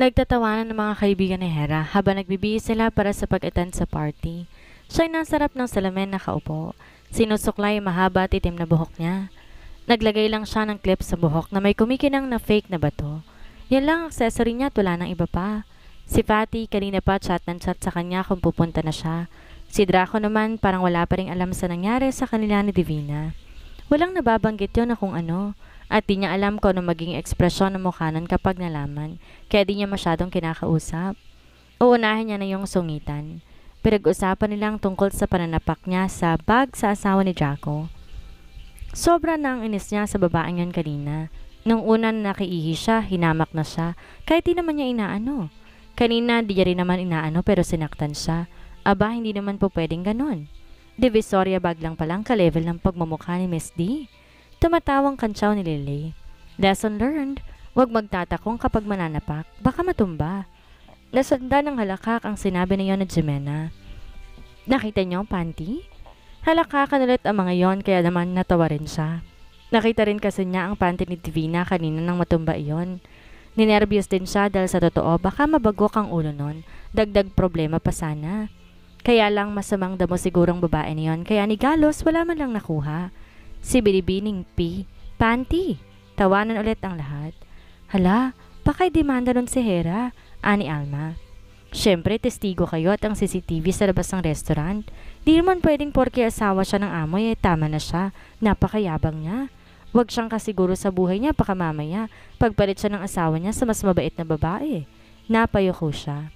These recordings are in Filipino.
Nagtatawanan ng mga kaibigan ni Hera habang nagbibihis sila para sa pag-attend sa party. Siya'y nasarap ng salamin na kaupo. Sinusuklay ang mahaba at itim na buhok niya. Naglagay lang siya ng clip sa buhok na may kumikinang na fake na bato. Yan lang accessory niya at wala ng iba pa. Si Patty kanina pa chat ng chat sa kanya kung pupunta na siya. Si Draco naman parang wala pa rin alam sa nangyari sa kanila ni Divina. Walang nababanggit yon na kung ano. At di niya alam ko ano maging ekspresyon ng mukha nun kapag nalaman. Kaya di niya masyadong kinakausap. Uunahin niya na yung sungitan. Pinag-usapan nilang tungkol sa pananapak niya sa bag sa asawa ni Jaco. Sobra na ang inis niya sa babaeng yan kanina. Nung una na nakiihi siya, hinamak na siya. Kahit di naman niya inaano. Kanina, di niya rin naman inaano pero sinaktan siya. Aba, hindi naman po pwedeng ganon. Divisoria bag lang palang ka-level ng pagmamukha ni Miss D. Tumatawang kantsaw ni Lily. Lesson learned, huwag magtatakong kapag mananapak, baka matumba. Nasanda ng halakak ang sinabi na yon ni Jimena. Nakita niyo ang panty? Halakakan ulit ang mga yon kaya naman natawa rin siya. Nakita rin kasi niya ang panty ni Divina kanina nang matumba iyon. Ninervyos din siya dahil sa totoo baka mabagok ang ulo nun. Dagdag problema pa sana. Kaya lang masamang damo sigurong babae niyon kaya ni Galos wala man lang nakuha. Si Bilibining P. Panty. Tawanan ulit ang lahat. Hala, pakay demanda nun si Hera, ani Alma. Siyempre, testigo kayo at ang CCTV sa labas ng restaurant. Di naman pwedeng porke asawa siya ng amoy eh, tama na siya. Napakayabang niya. Huwag siyang kasiguro sa buhay niya baka mamaya pagpalit siya ng asawa niya sa mas mabait na babae. Napayo ko siya.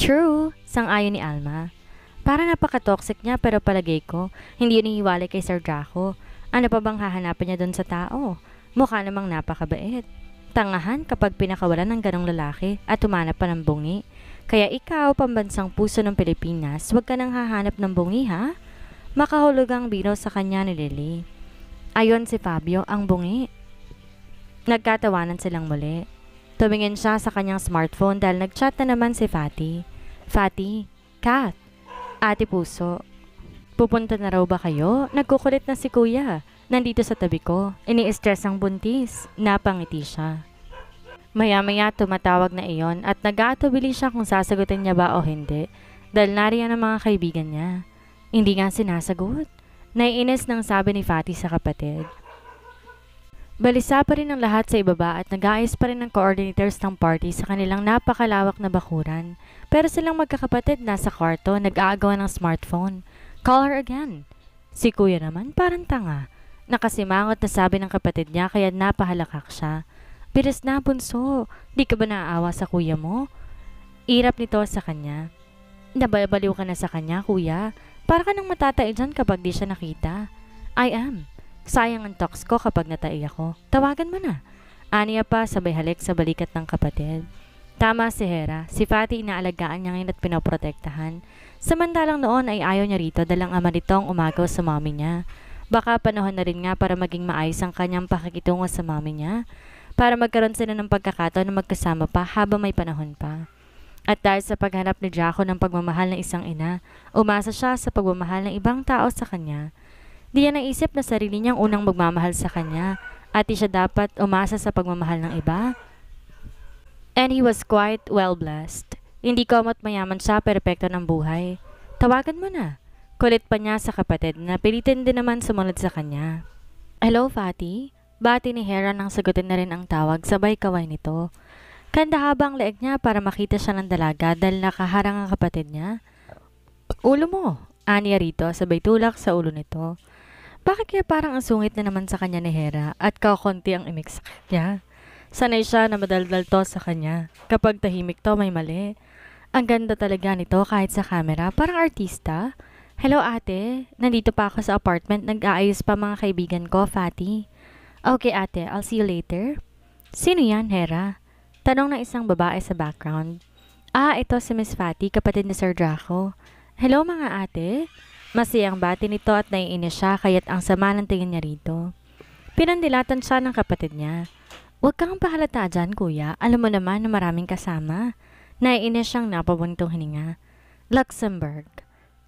True, sang-ayon ni Alma. Para napaka-toxic niya pero palagay ko, hindi yun kay Sir Draco. Ano pa bang hahanapin niya doon sa tao? Mukha namang napakabait. Tangahan kapag pinakawalan ng ganong lalaki at tumanap pa ng bungi. Kaya ikaw, pambansang puso ng Pilipinas, huwag ka nang hahanap ng bungi ha? Makahulog ang bino sa kanya ni Lily. Ayon si Fabio, ang bungi. Nagkatawanan silang muli. Tumingin siya sa kanyang smartphone dahil nagchat na naman si Fatty. Fatty, Kat, Ate Puso, pupunta na raw ba kayo? Nagkukulit na si Kuya. Nandito sa tabi ko. Ini-stress ang buntis. Napangiti siya. Maya-maya tumatawag na iyon at nag-aatubili siya kung sasagutin niya ba o hindi dahil nariyan ang mga kaibigan niya. Hindi nga sinasagot. Naiinis ng sabi ni Fatih sa kapatid. Balisa pa rin ang lahat sa ibaba at nag-aayos pa rin ang coordinators ng party sa kanilang napakalawak na bakuran. Pero silang magkakapatid nasa kwarto, nag-aagawa ng smartphone. Call her again. Si kuya naman parang tanga. Nakasimangot na sabi ng kapatid niya kaya napahalakak siya. Bilis na bunso, di ka ba naaawa sa kuya mo? Irap nito sa kanya. Nababaliw ka na sa kanya, kuya. Para ka nang matatay dyan kapag di siya nakita. I am. Sayang ang talks ko kapag natai ako. Tawagan mo na. Aniya pa sabay halik sa balikat ng kapatid. Tama si Hera. Si Fatty inaalagaan niya ngayon at pinoprotektahan. Samantalang noon ay ayaw niya rito dalang ama nitong umagaw sa mami niya. Baka panahon na rin nga para maging maayos ang kanyang pakikitungo sa mami niya. Para magkaroon sila ng pagkakataon na magkasama pa habang may panahon pa. At dahil sa paghanap ni Jaco ng pagmamahal ng isang ina, umasa siya sa pagmamahal ng ibang tao sa kanya. Diyan ang isip na sarili niyang unang magmamahal sa kanya at siya dapat umasa sa pagmamahal ng iba. And he was quite well blessed. Hindi komot mayaman siya, perpekto ng buhay. Tawagan mo na. Kulit pa niya sa kapatid na pilitin din naman sumunod sa kanya. Hello, Fatty. Bati ni Hera nang sagutin na rin ang tawag, sabay kaway nito. Kanda habang leeg niya para makita siya ng dalaga dahil nakaharang ang kapatid niya. Ulo mo, aniya rito, sabay tulak sa ulo nito. Bakit kaya parang ang sungit na naman sa kanya ni Hera at kakonti ang imik sa kanya? Sanay siya na madaldal to sa kanya. Kapag tahimik to, may mali. Ang ganda talaga nito kahit sa camera. Parang artista. Hello ate, nandito pa ako sa apartment. Nag-aayos pa mga kaibigan ko, Fatty. Okay ate, I'll see you later. Sino yan, Hera? Tanong ng isang babae sa background. Ah, ito si Miss Fatty, kapatid ni Sir Draco. Hello mga ate. Masiyang bati nito at naiinis siya kaya't ang sama ng tingin niya rito. Pinandilatan siya ng kapatid niya. Huwag kang pahalata dyan, kuya. Alam mo naman na maraming kasama. Naiinis siyang napabuntong hininga. Luxembourg.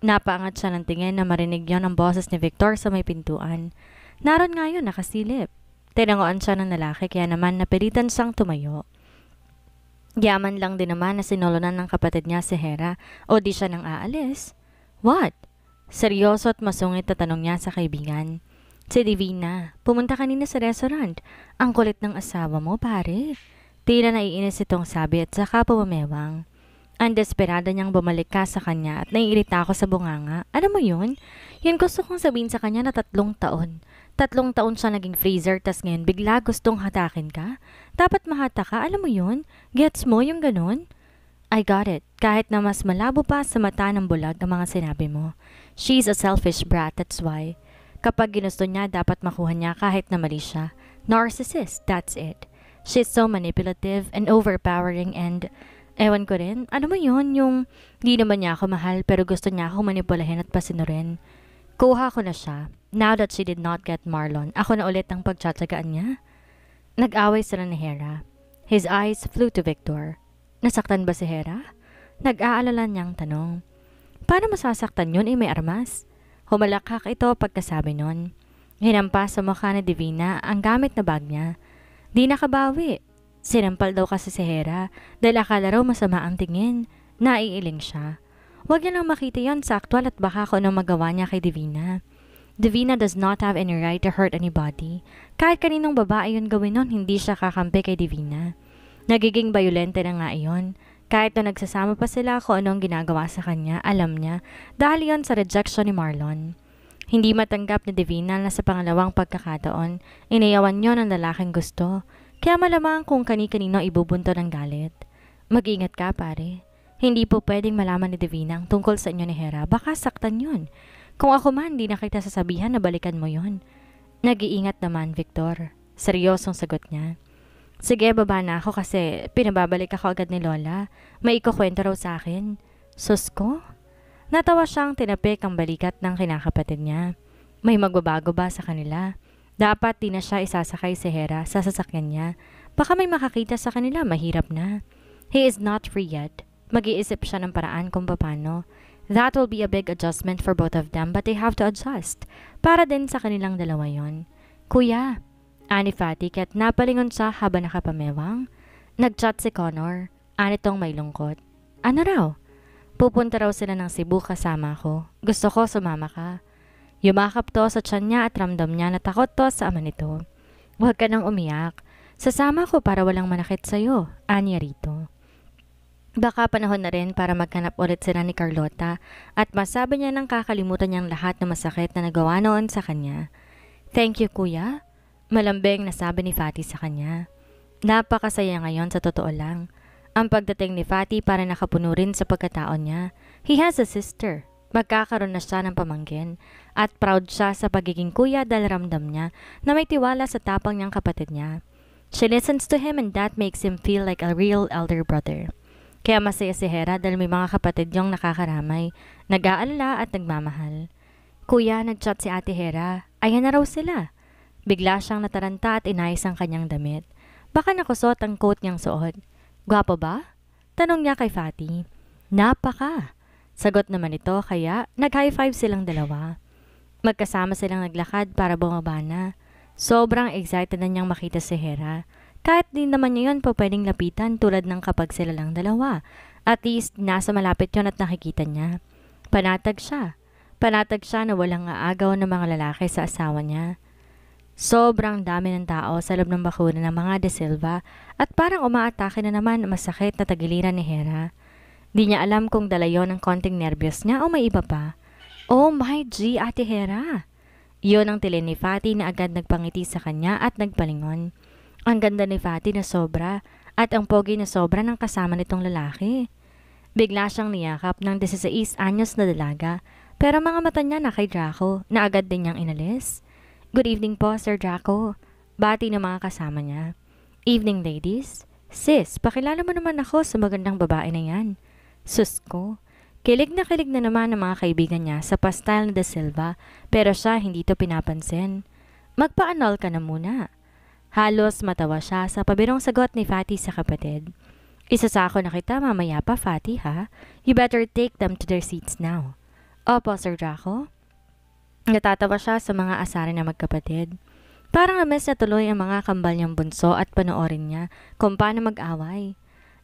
Napaangat siya ng tingin na marinig yon ang boses ni Victor sa may pintuan. Naroon nga yun, nakasilip. Tinangoan siya ng lalaki kaya naman napilitan siyang tumayo. Yaman lang din naman na sinulunan ng kapatid niya si Hera o di siya nang aalis. What? Seryoso at masungit na tanong niya sa kaibigan. Si Divina, pumunta kanina sa restaurant. Ang kulit ng asawa mo, pare. Tila naiinis itong sabi at saka pumamewang. Ang desperada niyang bumalik ka sa kanya at naiirita ako sa bunganga. Ano mo yun? Yan gusto kong sabihin sa kanya na tatlong taon. Tatlong taon siya naging freezer tas ngayon bigla gustong hatakin ka? Dapat mahata ka, alam mo yun? Gets mo yung ganun? I got it. Kahit na mas malabo pa sa mata ng bulag ang mga sinabi mo. She's a selfish brat, that's why. Kapag ginusto niya, dapat makuha niya kahit na mali siya. Narcissist, that's it. She's so manipulative and overpowering and Ewan ko rin, ano mo yun, yung di naman niya ako mahal pero gusto niya ako manipulahin at pasinurin. Kuha ko na siya. Now that she did not get Marlon, ako na ulit ang pagtsatsagaan niya. Nag-away sila ni Hera. His eyes flew to Victor. Nasaktan ba si Hera? Nag-aalala niyang tanong. Paano masasaktan yun eh may armas? Humalakhak ito pagkasabi nun. Hinampas sa mukha ni Divina ang gamit na bag niya. Di nakabawi. Sinampal daw kasi si Hera dahil akala raw masama ang tingin. Naiiling siya. Huwag niya lang makita yon sa aktwal at baka kung anong magawa niya kay Divina. Divina does not have any right to hurt anybody. Kahit kaninong babae yun gawin nun, hindi siya kakampi kay Divina. Nagiging bayolente na nga iyon. Kahit na nagsasama pa sila kung ano ang ginagawa sa kanya, alam niya, dahil yon sa rejection ni Marlon. Hindi matanggap ni Divina na sa pangalawang pagkakataon, inayawan niyo ng lalaking gusto, kaya malamang kung kani-kanino ibubunto ng galit. Mag-ingat ka, pare. Hindi po pwedeng malaman ni Divina ang tungkol sa inyo ni Hera, baka saktan yun. Kung ako man, di na kita sasabihan na balikan mo yon. Nag-iingat naman, Victor. Seryosong sagot niya. Sige, baba na ako kasi pinababalik ako agad ni Lola. May ikukwento raw sa akin. Sus ko? Natawa siyang tinapik ang balikat ng kinakapatid niya. May magbabago ba sa kanila? Dapat di na siya isasakay si Hera sa sasakyan niya. Baka may makakita sa kanila, mahirap na. He is not free yet. Mag-iisip siya ng paraan kung paano. That will be a big adjustment for both of them but they have to adjust. Para din sa kanilang dalawa yon. Kuya, Ani Fatty kaya't napalingon siya habang nakapamewang. Nagchat si Connor. Anitong may lungkot. Ano raw? Pupunta raw sila ng Cebu kasama ko. Gusto ko sumama ka. Yumakap to sa tiyan niya at ramdam niya na takot to sa ama nito. Huwag ka nang umiyak. Sasama ko para walang manakit sa'yo, anya rito. Baka panahon na rin para magkanap ulit sila ni Carlota at masabi niya nang kakalimutan niyang lahat ng masakit na nagawa noon sa kanya. Thank you kuya, Malambing na sabi ni Fati sa kanya. Napakasaya ngayon sa totoo lang. Ang pagdating ni Fati para nakapuno rin sa pagkataon niya. He has a sister. Magkakaroon na siya ng pamangkin. At proud siya sa pagiging kuya dahil ramdam niya na may tiwala sa tapang niyang kapatid niya. She listens to him and that makes him feel like a real elder brother. Kaya masaya si Hera dahil may mga kapatid niyang nakakaramay, nag-aalala at nagmamahal. Kuya, nag-chat si Ate Hera. Ayan na raw sila. Bigla siyang nataranta at inayos ang kanyang damit. Baka nakusot ang coat niyang suot. Gwapo ba? Tanong niya kay Fatty. Napaka! Sagot naman ito kaya nag-high five silang dalawa. Magkasama silang naglakad para bumaba na. Sobrang excited na niyang makita si Hera. Kahit din naman niya yun po pwedeng lapitan tulad ng kapag sila lang dalawa. At least nasa malapit yon at nakikita niya. Panatag siya. Panatag siya na walang aagaw ng mga lalaki sa asawa niya. Sobrang dami ng tao sa loob ng bakuna ng mga De Silva at parang umaatake na naman ang masakit na tagiliran ni Hera. Di niya alam kung dala yon ang konting nervyos niya o may iba pa. Oh my G, Ate Hera! Iyon ang tili ni Fatty na agad nagpangiti sa kanya at nagpalingon. Ang ganda ni Fatty na sobra at ang pogi na sobra ng kasama nitong lalaki. Bigla siyang niyakap ng 16 anyos na dalaga pero mga mata niya na kay Draco na agad din niyang inalis. Good evening po, Sir Jaco. Bati ng mga kasama niya. Evening, ladies. Sis, pakilala mo naman ako sa magandang babae na yan. Sus ko. Kilig na kilig na naman ng mga kaibigan niya sa pastel ni da Silva, pero siya hindi to pinapansin. Magpa-annul ka na muna. Halos matawa siya sa pabirong sagot ni Fatty sa kapatid. Isasako na kita mamaya pa, Fatty, ha? You better take them to their seats now. Opo, Sir Draco. Natatawa siya sa mga asari na magkapatid. Parang namiss na tuloy ang mga kambal niyang bunso at panoorin niya kung paano mag-away.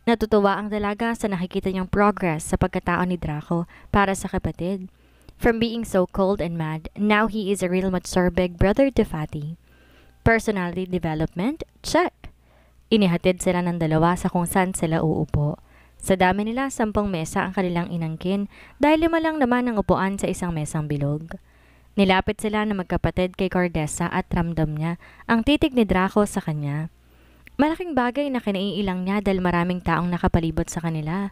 Natutuwa ang dalaga sa nakikita niyang progress sa pagkatao ni Draco para sa kapatid. From being so cold and mad, now he is a real big brother to Fatty. Personality development? Check! Inihatid sila ng dalawa sa kung saan sila uupo. Sa dami nila, sampung mesa ang kanilang inangkin dahil lima lang naman ang upuan sa isang mesang bilog. Nilapit sila na magkapatid kay Cordesa at ramdam niya ang titig ni Draco sa kanya. Malaking bagay na kinaiilang niya dahil maraming taong nakapalibot sa kanila.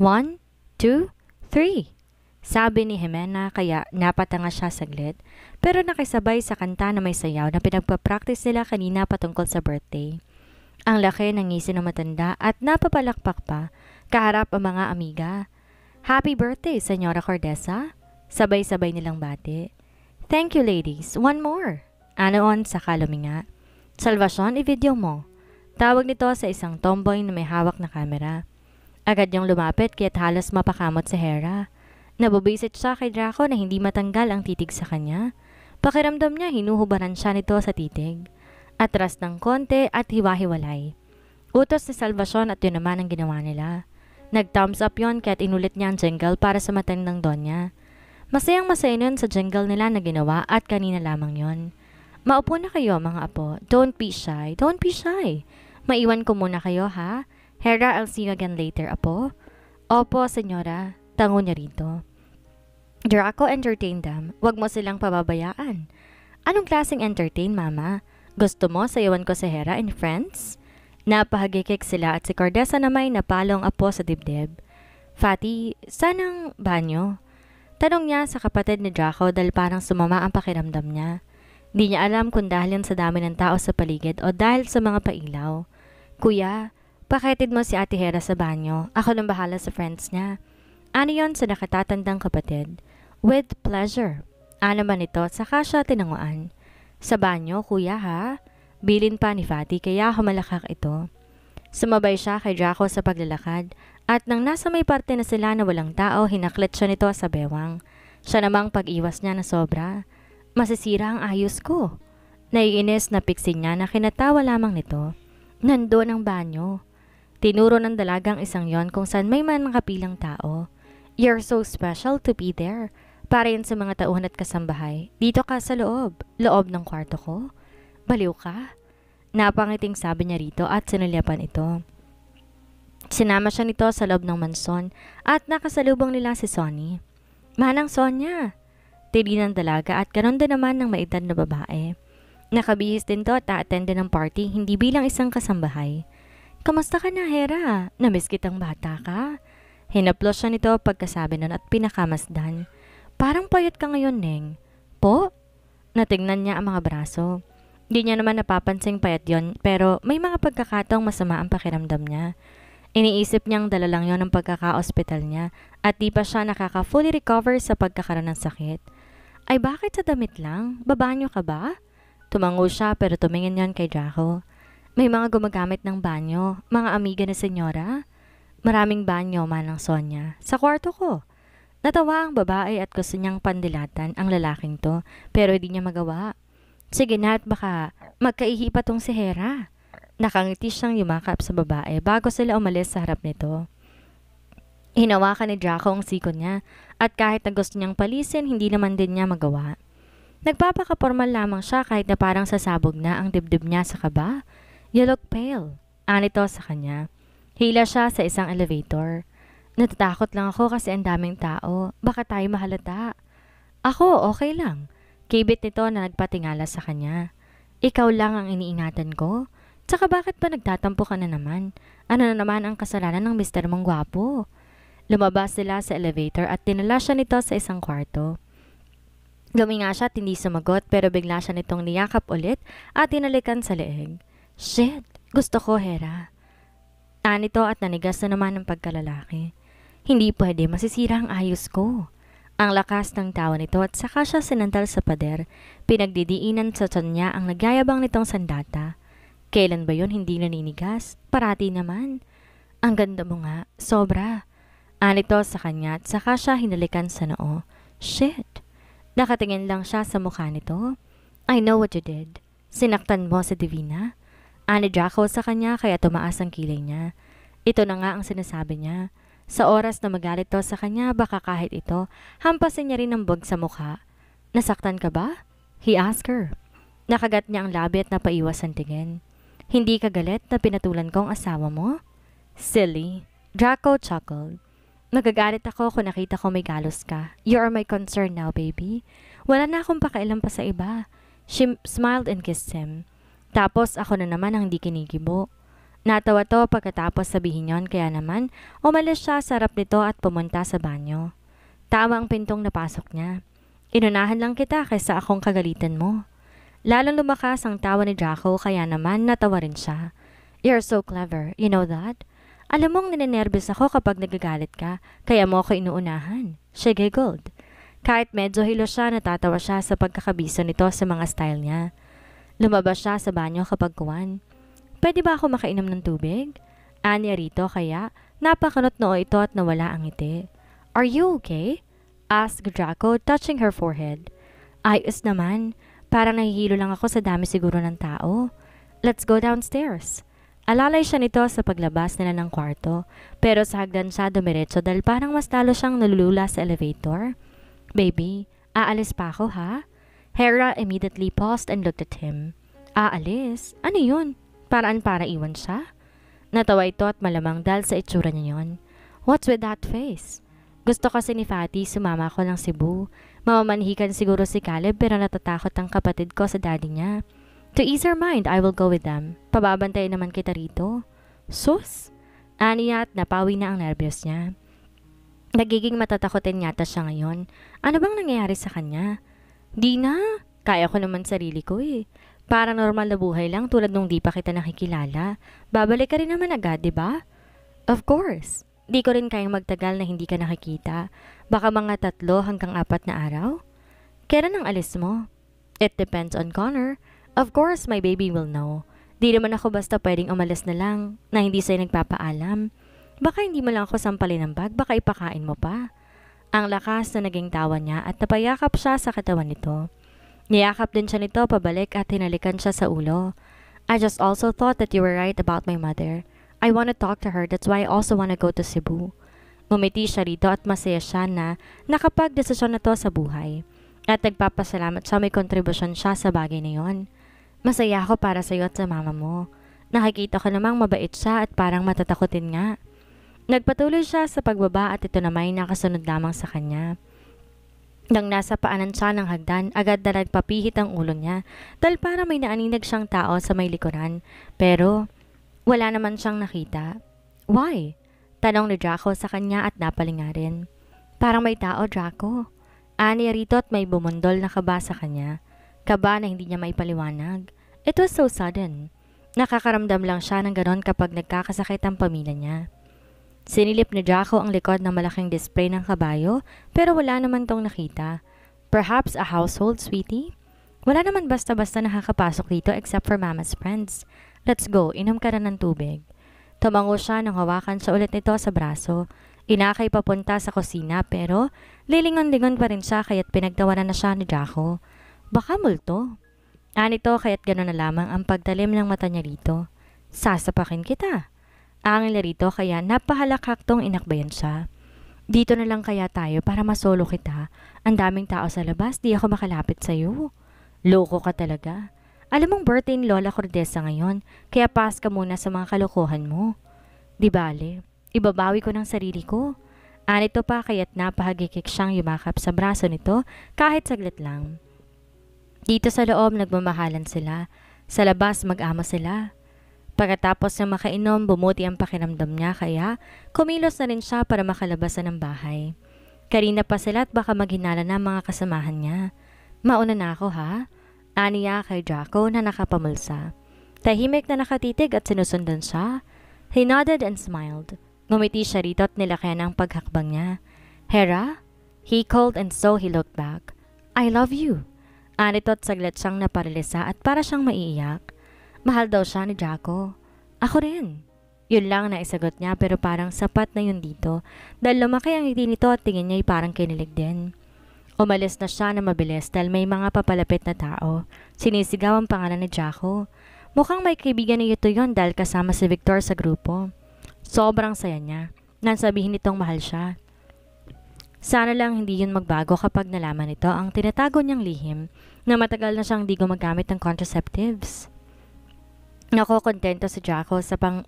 One, two, three. Sabi ni Jimena kaya napatanga siya saglit pero nakisabay sa kanta na may sayaw na pinagpapractice nila kanina patungkol sa birthday. Ang laki ng ngisi ng matanda at napapalakpak pa kaharap ang mga amiga. Happy birthday, Senyora Cordesa! Sabay-sabay nilang bati. Thank you ladies. One more. Ano on sa kaluminga. Salvasyon, i-video mo. Tawag nito sa isang tomboy na may hawak na kamera. Agad yung lumapit kaya't halos mapakamot si Hera. Nabubisit siya kay Draco na hindi matanggal ang titig sa kanya. Pakiramdam niya hinuhubaran siya nito sa titig. Atras ng konti at hiwa-hiwalay. Utos ni Salvasyon at yun naman ang ginawa nila. Nag-thumbs up yon kaya't inulit niya ang jingle para sa matandang donya. Masayang masaya nun sa jingle nila na ginawa at kanina lamang yon. Maupo na kayo mga apo. Don't be shy. Don't be shy. Maiwan ko muna kayo ha. Hera, I'll see you again later, apo. Opo, senyora. Tango niya rito. Draco entertained them. Huwag mo silang pababayaan. Anong klaseng entertain, mama? Gusto mo sayawan ko si Hera and friends? Napahagikik sila at si Cordesa na may napalong apo sa dibdib. Fati, sanang banyo? Tanong niya sa kapatid ni Jaco dahil parang sumama ang pakiramdam niya. Di niya alam kung dahil yan sa dami ng tao sa paligid o dahil sa mga pailaw. Kuya, pakitid mo si Ate Hera sa banyo. Ako nang bahala sa friends niya. Ano yon sa nakatatandang kapatid? With pleasure. Ano man ito, saka siya tinanguan. Sa banyo, kuya ha? Bilin pa ni Fatty kaya humalakak ito. Sumabay siya kay Jaco sa paglalakad at nang nasa may parte na sila na walang tao, hinaklet siya nito sa bewang. Siya namang pag-iwas niya na sobra. Masisira ang ayos ko. Naiinis na piksi niya na kinatawa lamang nito. Nandoon ang banyo. Tinuro ng dalagang isang yon kung saan may man nakapilang tao. You're so special to be there. Para yan sa mga tauhan at kasambahay. Dito ka sa loob. Loob ng kwarto ko. Baliw ka. Napangiting sabi niya rito at sinulyapan ito. Sinama siya nito sa loob ng manson at nakasalubong nila si Sonny. Manang Sonya! Tili ng dalaga at kanon din naman ng maedad na babae. Nakabihis din to at attend ng party hindi bilang isang kasambahay. Kamusta ka na, Hera? Namiss kitang bata ka? Hinaplos siya nito pagkasabi nun at pinakamasdan. Parang payat ka ngayon, Neng. Po? Natignan niya ang mga braso. Di niya naman napapansing payat yon pero may mga pagkakataong masama ang pakiramdam niya. Iniisip niyang dala lang yon ng pagkaka-ospital niya at di pa siya nakaka-fully recover sa pagkakaroon ng sakit. Ay bakit sa damit lang? Babanyo ka ba? Tumango siya pero tumingin yon kay Draco. May mga gumagamit ng banyo, mga amiga na senyora. Maraming banyo manang Sonya. Sa kwarto ko. Natawa ang babae at gusto niyang pandilatan ang lalaking to pero hindi niya magawa. Sige na at baka magkaihipa tong si Hera. Nakangiti siyang yumakap sa babae bago sila umalis sa harap nito. Hinawakan ni Draco ang siko niya at kahit na gusto niyang palisin, hindi naman din niya magawa. Nagpapakapormal lamang siya kahit na parang sasabog na ang dibdib niya sa kaba. You look pale. Anito sa kanya. Hila siya sa isang elevator. Natatakot lang ako kasi ang daming tao. Baka tayo mahalata. Ako, okay lang. Kibit nito na nagpatingala sa kanya. Ikaw lang ang iniingatan ko. Tsaka bakit pa nagtatampo ka na naman? Ano na naman ang kasalanan ng mister mong gwapo? Lumabas sila sa elevator at tinala siya nito sa isang kwarto. Luminga siya at hindi sumagot pero bigla siya nitong niyakap ulit at tinalikan sa leeg. Shit! Gusto ko, Hera. Anito at nanigas na naman ang pagkalalaki. Hindi pwede masisira ang ayos ko. Ang lakas ng tawa nito at saka siya sinantal sa pader. Pinagdidiinan sa tiyan niya ang nagyayabang nitong sandata. Kailan ba yon hindi naninigas? Parati naman. Ang ganda mo nga, sobra. Anito sa kanya at saka siya hinalikan sa noo. Shit! Nakatingin lang siya sa mukha nito. I know what you did. Sinaktan mo si Divina. Anadya ako sa kanya kaya tumaas ang kilay niya. Ito na nga ang sinasabi niya. Sa oras na magalit to sa kanya, baka kahit ito, hampasin niya rin ang bug sa mukha. Nasaktan ka ba? He asked her. Nakagat niya ang labi at napaiwas ang tingin. Hindi ka galit na pinatulan ko ang asawa mo? Silly. Draco chuckled. Nagagalit ako kung nakita ko may galos ka. You are my concern now, baby. Wala na akong pakialam pa sa iba. She smiled and kissed him. Tapos ako na naman ang hindi kinigibo. Natawa to pagkatapos sabihin yon kaya naman umalis siya sa harap nito at pumunta sa banyo. Tama ang pintong napasok niya. Inunahan lang kita kaysa akong kagalitan mo. Lalong lumakas ang tawa ni Jaco kaya naman natawa rin siya. You're so clever, you know that? Alam mong ninenervous ako kapag nagagalit ka, kaya mo ako inuunahan. She giggled. Kahit medyo hilo siya, natatawa siya sa pagkakabiso nito sa mga style niya. Lumabas siya sa banyo kapag kuwan. Pwede ba ako makainom ng tubig? Anya rito kaya napakanot noo ito at nawala ang ngiti. Are you okay? Asked Draco, touching her forehead. Ayos naman. Parang nahihilo lang ako sa dami siguro ng tao. Let's go downstairs. Alalay siya nito sa paglabas nila ng kwarto, pero sa hagdan siya dumiretso dahil parang mas talo siyang nalulula sa elevator. Baby, aalis pa ako ha? Hera immediately paused and looked at him. Aalis? Ano yun? Paraan para iwan siya? Natawa ito at malamang dahil sa itsura niya yun. What's with that face? Gusto kasi ni Fatty sumama ko ng Cebu Mamamanhikan siguro si Caleb pero natatakot ang kapatid ko sa daddy niya. To ease her mind, I will go with them. Pababantayan naman kita rito. Sus! Aniya at napawi na ang nervyos niya. Nagiging matatakotin yata siya ngayon. Ano bang nangyayari sa kanya? Di na. Kaya ko naman sarili ko eh. Para normal na buhay lang tulad nung di pa kita nakikilala. Babalik ka rin naman agad, di ba? Of course. Di ko rin kayang magtagal na hindi ka nakikita. Baka mga tatlo hanggang apat na araw? Kailan ang alis mo? It depends on Connor. Of course, my baby will know. Di naman ako basta pwedeng umalis na lang na hindi sa'yo nagpapaalam. Baka hindi mo lang ako sampalin ng bag, baka ipakain mo pa. Ang lakas na naging tawa niya at napayakap siya sa katawan nito. Niyakap din siya nito pabalik at hinalikan siya sa ulo. I just also thought that you were right about my mother. I want to talk to her, that's why I also want to go to Cebu. Mumiti siya rito at masaya siya na nakapagdesisyon na to sa buhay. At nagpapasalamat sa may kontribusyon siya sa bagay na yon. Masaya ako para sa iyo at sa mama mo. Nakikita ko namang mabait siya at parang matatakotin nga. Nagpatuloy siya sa pagbaba at ito naman ay nakasunod lamang sa kanya. Nang nasa paanan siya ng hagdan, agad na nagpapihit ang ulo niya dahil para may naaninag siyang tao sa may likuran. Pero wala naman siyang nakita. Why? Tanong ni Draco sa kanya at napalinga rin. Parang may tao, Draco. Ani rito at may bumundol na kaba sa kanya. Kaba na hindi niya maipaliwanag. It was so sudden. Nakakaramdam lang siya ng ganon kapag nagkakasakit ang pamilya niya. Sinilip ni Draco ang likod ng malaking display ng kabayo pero wala naman tong nakita. Perhaps a household, sweetie? Wala naman basta-basta nakakapasok dito except for mama's friends. Let's go, inom ka na ng tubig. Tumango siya nang hawakan sa ulit nito sa braso. Inakay papunta sa kusina pero lilingon-lingon pa rin siya kaya't pinagtawanan na siya ni Jaco. Baka multo. Anito ah, kaya't gano'n na lamang ang pagtalim ng mata niya rito. Sasapakin kita. Angil na rito kaya napahalakak tong inakbayan siya. Dito na lang kaya tayo para masolo kita. Ang daming tao sa labas, di ako makalapit sa'yo. Loko ka talaga. Alam mong birthday ni Lola Cordesa ngayon, kaya pass ka muna sa mga kalokohan mo. Dibale, ibabawi ko ng sarili ko. Anito pa kaya't napahagikik siyang yumakap sa braso nito kahit saglit lang. Dito sa loob nagmamahalan sila, sa labas mag-ama sila. Pagkatapos na makainom, bumuti ang pakiramdam niya kaya kumilos na rin siya para makalabasan ng bahay. Karina pa sila at baka maghinala na mga kasamahan niya. Mauna na ako ha? Aniya kay Jaco na nakapamulsa. Tahimik na nakatitig at sinusundan siya. He nodded and smiled. Ngumiti siya rito at nilakayan ang paghakbang niya. Hera? He called and so he looked back. I love you. Anito at saglit siyang naparilisa at para siyang maiiyak. Mahal daw siya ni Jaco. Ako rin. Yun lang na isagot niya pero parang sapat na yun dito dahil lumaki ang ngiti nito at tingin niya ay parang kinilig din. Umalis na siya na mabilis dahil may mga papalapit na tao. Sinisigaw ang pangalan ni Jaco. Mukhang may kaibigan ni Yuto yon dahil kasama si Victor sa grupo. Sobrang saya niya. Nansabihin nitong mahal siya. Sana lang hindi yun magbago kapag nalaman nito ang tinatago niyang lihim na matagal na siyang di gumagamit ng contraceptives. Nako kontento si Jaco sa pang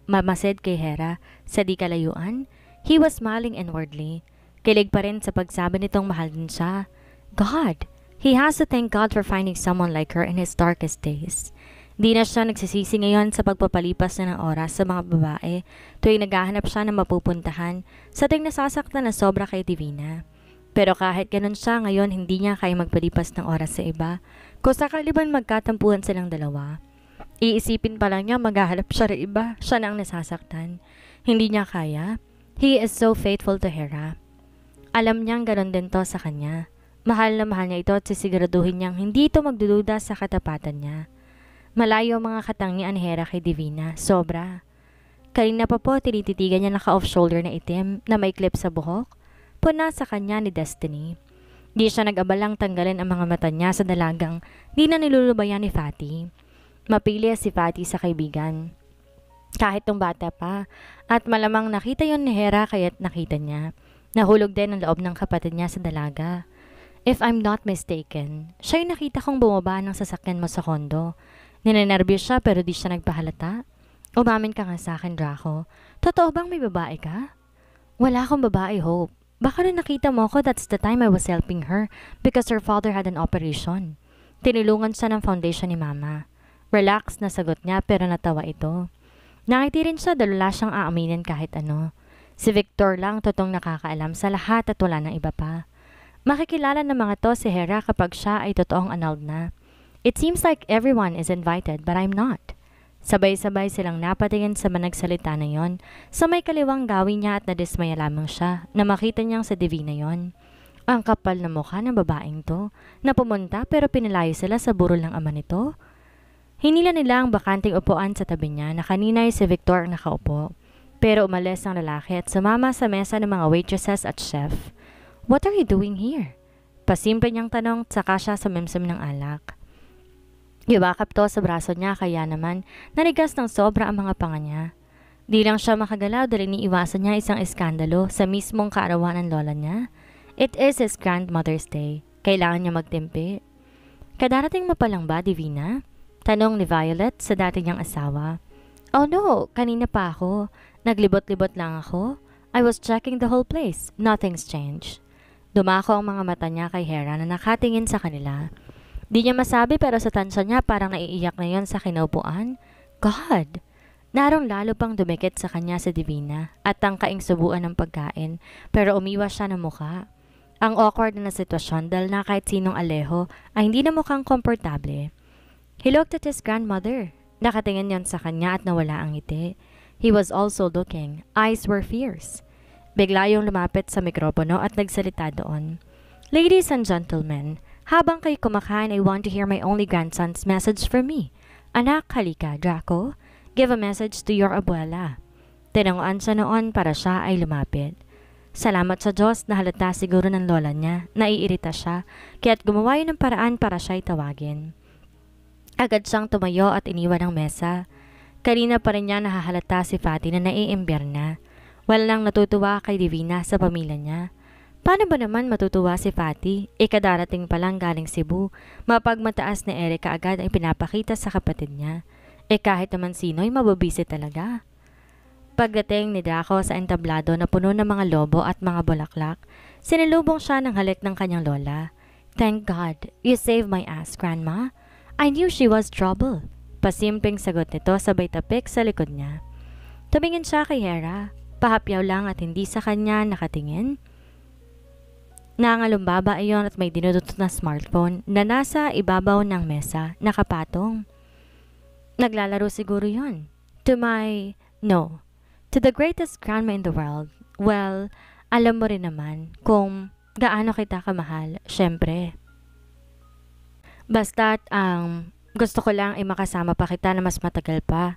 kay Hera sa di kalayuan. He was smiling inwardly. Kilig pa rin sa pagsabi nitong mahal din siya. God. He has to thank God for finding someone like her in his darkest days. Di na siya nagsisisi ngayon sa pagpapalipas na ng oras sa mga babae tuwing naghahanap siya ng mapupuntahan sa ting nasasaktan na sobra kay Divina. Pero kahit ganun siya ngayon hindi niya kaya magpalipas ng oras sa iba kung sakaliban magkatampuhan silang dalawa. Iisipin pa lang niya maghahanap siya ng iba, siya na ang nasasaktan. Hindi niya kaya. He is so faithful to Hera. Alam niyang ganun din to sa kanya. Mahal na mahal niya ito at sisiguraduhin niyang hindi ito magdududa sa katapatan niya. Malayo ang mga katang ni Anhera kay Divina. Sobra. Kanina pa po, tinititigan niya naka-off-shoulder na itim na may clip sa buhok. Puna sa kanya ni Destiny. Di siya nag-abalang tanggalin ang mga mata niya sa dalagang di na nilulubayan ni Fatty. Mapili si Fatty sa kaibigan. Kahit tong bata pa. At malamang nakita yon ni Hera kaya't nakita niya. Nahulog din ang loob ng kapatid niya sa dalaga. If I'm not mistaken, siya'y nakita kong bumaba ng sasakyan mo sa kondo. Ninenervyos siya pero di siya nagpahalata. Umamin ka nga sa akin, Draco. Totoo bang may babae ka? Wala akong babae, Hope. Baka rin nakita mo ako that's the time I was helping her because her father had an operation. Tinulungan siya ng foundation ni Mama. Relax na sagot niya pero natawa ito. Nakiti rin siya dalula siyang aaminin kahit ano. Si Victor lang totoong nakakaalam sa lahat at wala ng iba pa. Makikilala ng mga to si Hera kapag siya ay totoong annulled na. It seems like everyone is invited but I'm not. Sabay-sabay silang napatingin sa managsalita na yon. Sa may kaliwang gawin niya at nadismaya lamang siya na makita niyang sa divina yon. Ang kapal na mukha ng babaeng to na pumunta pero pinalayo sila sa burol ng ama nito. Hinila nila ang bakanting upuan sa tabi niya na kanina ay si Victor ang nakaupo. Pero umalis ang lalaki at sumama sa mesa ng mga waitresses at chef. What are you doing here? Pasimple niyang tanong, tsaka siya sa sumimsim ng alak. Ibakap to sa braso niya kaya naman nanigas ng sobra ang mga panga niya. Di lang siya makagalaw dahil iwasan niya isang iskandalo sa mismong kaarawan ng lola niya. It is his grandmother's day. Kailangan niya magtimpi. Kadarating mo pa ba, Divina? Tanong ni Violet sa dati niyang asawa. Oh no, kanina pa ako. Naglibot-libot lang ako. I was checking the whole place. Nothing's changed. Dumako ang mga mata niya kay Hera na nakatingin sa kanila. Di niya masabi pero sa tansya niya parang naiiyak na yon sa kinaupuan. God! Narong lalo pang dumikit sa kanya sa Divina at tangkaing subuan ng pagkain pero umiwas siya ng mukha. Ang awkward na sitwasyon dahil na kahit sinong Alejo ay hindi na mukhang komportable. He looked at his grandmother. Nakatingin yon sa kanya at nawala ang ngiti. He was also looking. Eyes were fierce. Bigla yung lumapit sa mikropono at nagsalita doon. Ladies and gentlemen, habang kayo kumakain, I want to hear my only grandson's message for me. Anak, halika, Draco. Give a message to your abuela. Tinanguan siya noon para siya ay lumapit. Salamat sa Diyos na halata siguro ng lola niya. Naiirita siya, kaya't gumawa yun ng paraan para siya'y tawagin. Agad siyang tumayo at iniwan ang mesa. Kanina pa rin niya nahahalata si Fatty na naiimbir na. Walang natutuwa kay Divina sa pamilya niya. Paano ba naman matutuwa si Fatty? Ikadarating eh, pa lang galing Cebu, mapagmataas ni Erika agad ang pinapakita sa kapatid niya. E kahit naman sino'y mababisi talaga. Pagdating ni Draco sa entablado na puno ng mga lobo at mga bulaklak, sinilubong siya ng halik ng kanyang lola. Thank God, you saved my ass, Grandma. I knew she was trouble. Pasimping sagot nito sa baitapik sa likod niya. Tumingin siya kay Hera. Pahapyaw lang at hindi sa kanya nakatingin. Nangalumbaba iyon at may dinudot na smartphone na nasa ibabaw ng mesa, nakapatong. Naglalaro siguro yon. To my... No. To the greatest grandma in the world. Well, alam mo rin naman kung gaano kita kamahal, syempre. Basta't ang um, gusto ko lang ay makasama pa kita na mas matagal pa.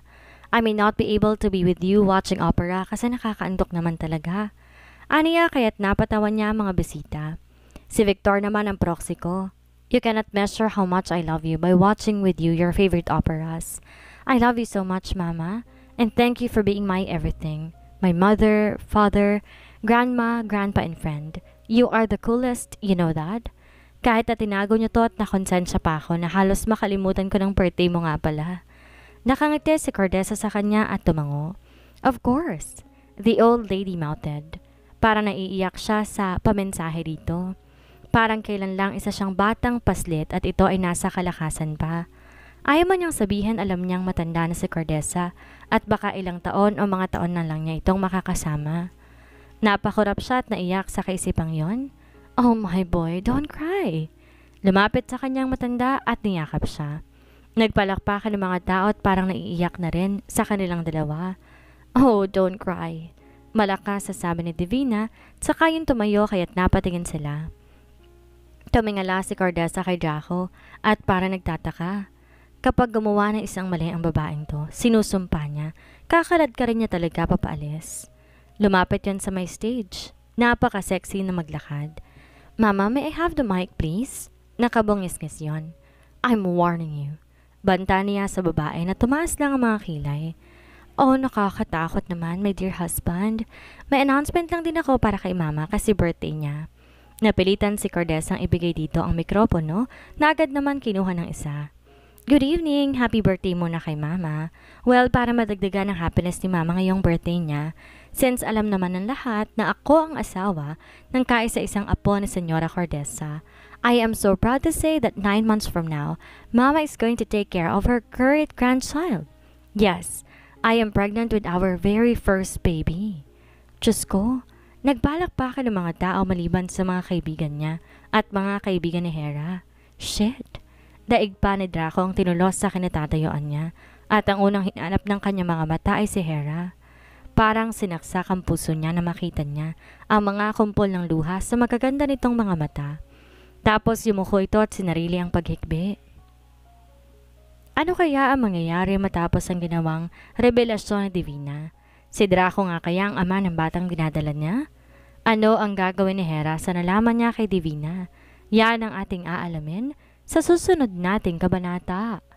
I may not be able to be with you watching opera kasi nakakaantok naman talaga. Aniya kaya't napatawan niya ang mga bisita. Si Victor naman ang proxy ko. You cannot measure how much I love you by watching with you your favorite operas. I love you so much, Mama, and thank you for being my everything. My mother, father, grandma, grandpa, and friend. You are the coolest, you know that? Kahit na tinago niyo to at nakonsensya pa ako na halos makalimutan ko ng birthday mo nga pala. Nakangiti si Cordesa sa kanya at tumango. Of course, the old lady mouthed. Para naiiyak siya sa pamensahe dito. Parang kailan lang isa siyang batang paslit at ito ay nasa kalakasan pa. Ayaw man niyang sabihin alam niyang matanda na si Cordesa at baka ilang taon o mga taon na lang niya itong makakasama. Napakurap siya at naiyak sa kaisipang yon. Oh my boy, don't cry. Lumapit sa kanyang matanda at niyakap siya. Nagpalakpakan ng mga tao at parang naiiyak na rin sa kanilang dalawa. Oh, don't cry. Malakas sa sabi ni Divina, saka yung tumayo kaya't napatingin sila. Tumingala si Cardesa kay Jaco at para nagtataka. Kapag gumawa ng isang mali ang babaeng to, sinusumpa niya, kakalad ka rin niya talaga papaalis. Lumapit yon sa may stage. Napaka-sexy na maglakad. Mama, may I have the mic please? nakabungis ngis yon. I'm warning you. Banta niya sa babae na tumaas lang ang mga kilay. Oh, nakakatakot naman, my dear husband. May announcement lang din ako para kay mama kasi birthday niya. Napilitan si Cordesang ibigay dito ang mikropono na agad naman kinuha ng isa. Good evening! Happy birthday muna kay mama. Well, para madagdagan ang happiness ni mama ngayong birthday niya, Since alam naman ng lahat na ako ang asawa ng kaisa-isang apo ni Senyora Cordesa, I am so proud to say that nine months from now, Mama is going to take care of her current grandchild. Yes, I am pregnant with our very first baby. Diyos ko, nagbalak pa ka ng mga tao maliban sa mga kaibigan niya at mga kaibigan ni Hera. Shit! Daig pa ni Draco ang tinulos sa kinatatayuan niya at ang unang hinanap ng kanyang mga mata ay si Hera. Parang sinaksak ang puso niya na makita niya ang mga kumpol ng luha sa magaganda nitong mga mata. Tapos yumuko ito at sinarili ang paghikbi. Ano kaya ang mangyayari matapos ang ginawang revelasyon ni divina? Si Draco nga kaya ang ama ng batang dinadala niya? Ano ang gagawin ni Hera sa nalaman niya kay Divina? Yan ang ating aalamin sa susunod nating kabanata.